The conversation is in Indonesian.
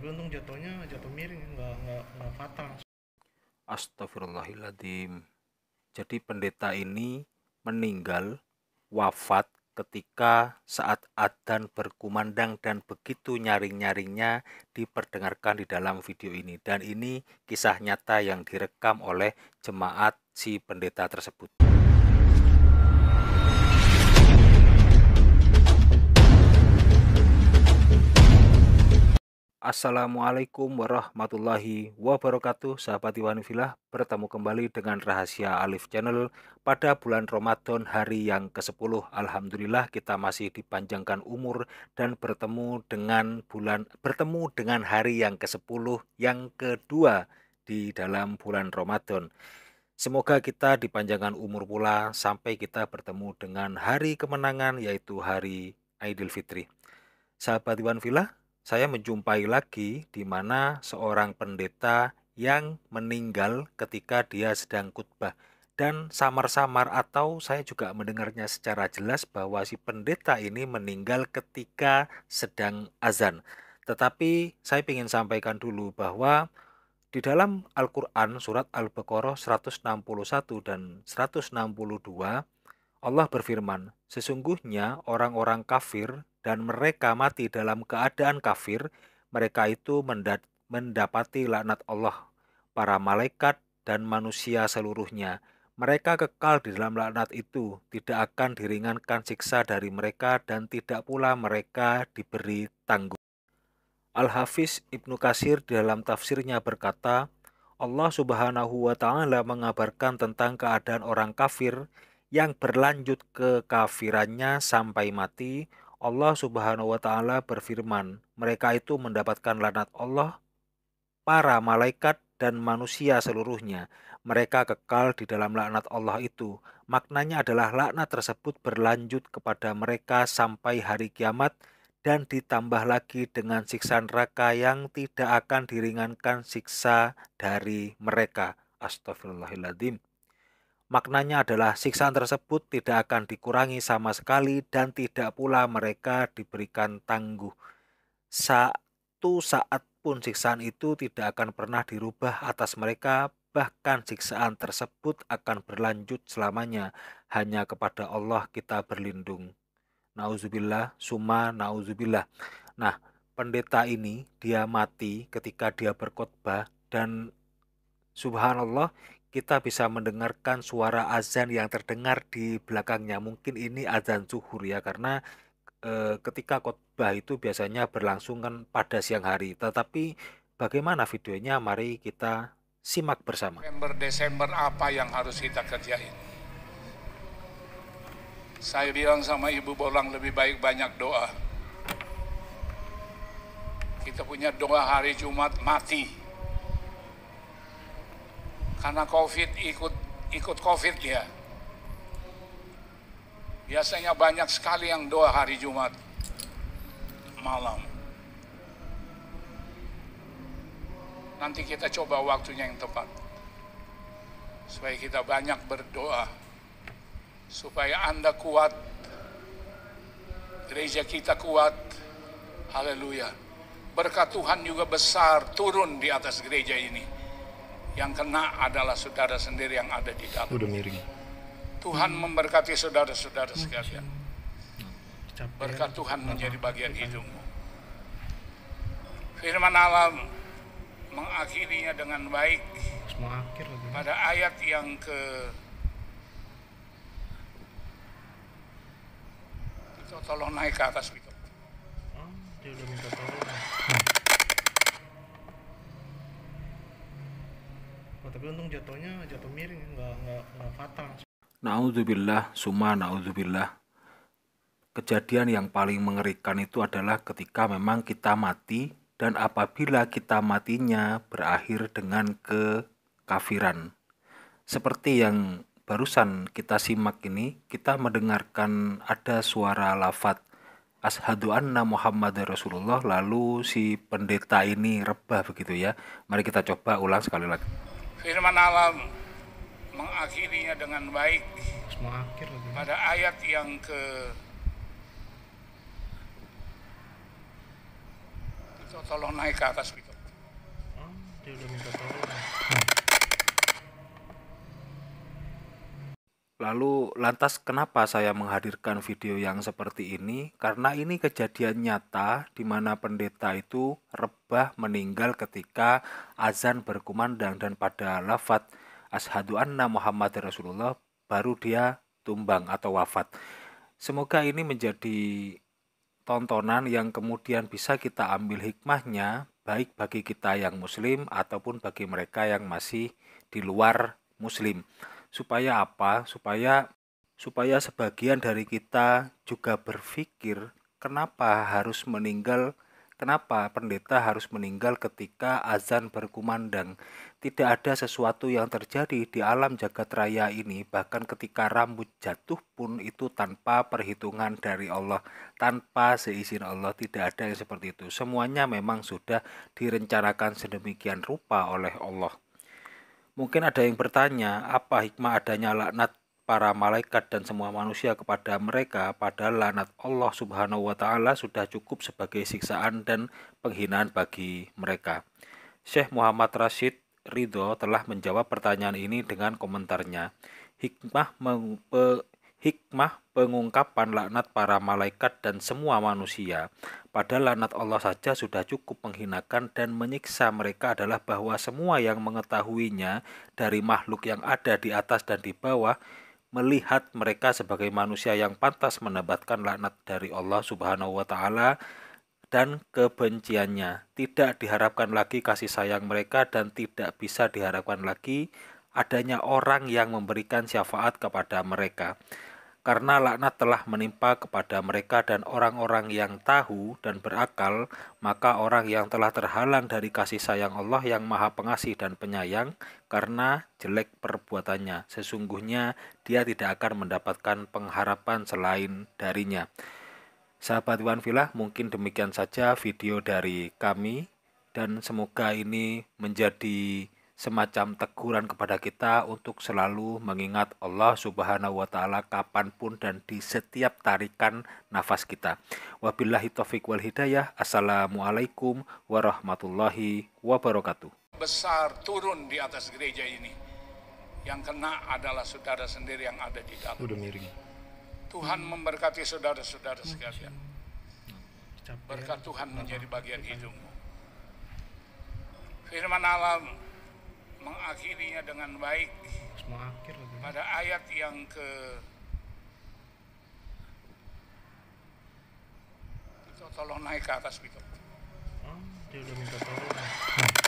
tapi untung jatuhnya jatuh miring nggak nggak nggak fatal Astagfirullahaladzim jadi pendeta ini meninggal wafat ketika saat adzan berkumandang dan begitu nyaring-nyaringnya diperdengarkan di dalam video ini dan ini kisah nyata yang direkam oleh jemaat si pendeta tersebut. Assalamualaikum warahmatullahi wabarakatuh Sahabat iwan vila bertemu kembali dengan Rahasia Alif Channel Pada bulan Ramadan hari yang ke-10 Alhamdulillah kita masih dipanjangkan umur Dan bertemu dengan bulan bertemu dengan hari yang ke-10 yang kedua di dalam bulan Ramadan Semoga kita dipanjangkan umur pula sampai kita bertemu dengan hari kemenangan yaitu hari Idul Fitri. Sahabat Iwan Villa, saya menjumpai lagi di mana seorang pendeta yang meninggal ketika dia sedang khutbah dan samar-samar atau saya juga mendengarnya secara jelas bahwa si pendeta ini meninggal ketika sedang azan. Tetapi saya ingin sampaikan dulu bahwa di dalam Al-Quran surat Al-Baqarah 161 dan 162 Allah berfirman, sesungguhnya orang-orang kafir dan mereka mati dalam keadaan kafir, mereka itu mendapati laknat Allah, para malaikat dan manusia seluruhnya. Mereka kekal di dalam laknat itu, tidak akan diringankan siksa dari mereka dan tidak pula mereka diberi tanggung. Al-Hafiz Ibnu Kasir dalam tafsirnya berkata, Allah Subhanahu wa Ta'ala mengabarkan tentang keadaan orang kafir yang berlanjut ke kafirannya sampai mati. Allah Subhanahu wa taala berfirman, mereka itu mendapatkan lanat Allah, para malaikat dan manusia seluruhnya. Mereka kekal di dalam laknat Allah itu. Maknanya adalah laknat tersebut berlanjut kepada mereka sampai hari kiamat dan ditambah lagi dengan siksa neraka yang tidak akan diringankan siksa dari mereka. Astagfirullahaladzim. Maknanya adalah siksaan tersebut tidak akan dikurangi sama sekali dan tidak pula mereka diberikan tangguh. Satu saat pun siksaan itu tidak akan pernah dirubah atas mereka, bahkan siksaan tersebut akan berlanjut selamanya. Hanya kepada Allah kita berlindung. Nauzubillah, summa nauzubillah. Nah, pendeta ini dia mati ketika dia berkhotbah dan subhanallah kita bisa mendengarkan suara azan yang terdengar di belakangnya. Mungkin ini azan zuhur ya karena e, ketika khotbah itu biasanya berlangsung kan pada siang hari. Tetapi bagaimana videonya? Mari kita simak bersama. Desember Desember apa yang harus kita kerjain? Saya bilang sama Ibu Bolang lebih baik banyak doa. Kita punya doa hari Jumat mati karena COVID ikut ikut COVID dia. Biasanya banyak sekali yang doa hari Jumat malam. Nanti kita coba waktunya yang tepat. Supaya kita banyak berdoa. Supaya Anda kuat. Gereja kita kuat. Haleluya. Berkat Tuhan juga besar turun di atas gereja ini yang kena adalah saudara sendiri yang ada di dalam. Udah miring. Tuhan memberkati saudara-saudara sekalian. Berkat Tuhan menjadi bagian hidungmu. Firman Allah mengakhirinya dengan baik pada ayat yang ke tolong naik ke atas itu. tapi untung jatuhnya jatuh miring nggak nggak nggak fatal Nauzubillah, suma nauzubillah. Kejadian yang paling mengerikan itu adalah ketika memang kita mati dan apabila kita matinya berakhir dengan kekafiran. Seperti yang barusan kita simak ini, kita mendengarkan ada suara lafat Ashadu anna Muhammad Rasulullah lalu si pendeta ini rebah begitu ya. Mari kita coba ulang sekali lagi firman Allah mengakhirinya dengan baik pada ayat yang ke tolong naik ke atas Bito. Oh, dia udah minta tolong. Lalu lantas kenapa saya menghadirkan video yang seperti ini? Karena ini kejadian nyata di mana pendeta itu rebah meninggal ketika azan berkumandang dan pada lafat ashadu anna Muhammad Rasulullah baru dia tumbang atau wafat. Semoga ini menjadi tontonan yang kemudian bisa kita ambil hikmahnya baik bagi kita yang muslim ataupun bagi mereka yang masih di luar muslim supaya apa supaya supaya sebagian dari kita juga berpikir kenapa harus meninggal Kenapa pendeta harus meninggal ketika azan berkumandang? Tidak ada sesuatu yang terjadi di alam jagat raya ini, bahkan ketika rambut jatuh pun itu tanpa perhitungan dari Allah, tanpa seizin Allah, tidak ada yang seperti itu. Semuanya memang sudah direncanakan sedemikian rupa oleh Allah. Mungkin ada yang bertanya, apa hikmah adanya laknat para malaikat dan semua manusia kepada mereka padahal laknat Allah Subhanahu wa taala sudah cukup sebagai siksaan dan penghinaan bagi mereka. Syekh Muhammad Rashid Ridho telah menjawab pertanyaan ini dengan komentarnya. Hikmah Hikmah pengungkapan laknat para malaikat dan semua manusia pada laknat Allah saja sudah cukup menghinakan dan menyiksa mereka adalah bahwa semua yang mengetahuinya dari makhluk yang ada di atas dan di bawah melihat mereka sebagai manusia yang pantas mendapatkan laknat dari Allah Subhanahu wa taala dan kebenciannya. Tidak diharapkan lagi kasih sayang mereka dan tidak bisa diharapkan lagi adanya orang yang memberikan syafaat kepada mereka karena laknat telah menimpa kepada mereka dan orang-orang yang tahu dan berakal, maka orang yang telah terhalang dari kasih sayang Allah yang Maha Pengasih dan Penyayang karena jelek perbuatannya, sesungguhnya dia tidak akan mendapatkan pengharapan selain darinya. Sahabat Iwan Villa, mungkin demikian saja video dari kami dan semoga ini menjadi semacam teguran kepada kita untuk selalu mengingat Allah Subhanahu wa taala kapanpun dan di setiap tarikan nafas kita. Wabillahi taufik wal hidayah. Assalamualaikum warahmatullahi wabarakatuh. Besar turun di atas gereja ini. Yang kena adalah saudara sendiri yang ada di dalam. Sudah miring. Tuhan memberkati saudara-saudara sekalian. Berkat Tuhan menjadi bagian hidupmu. Firman Allah mengakhirinya dengan baik mengakhir pada ayat yang ke tolong naik ke atas Bito. Oh, dia udah minta tolong.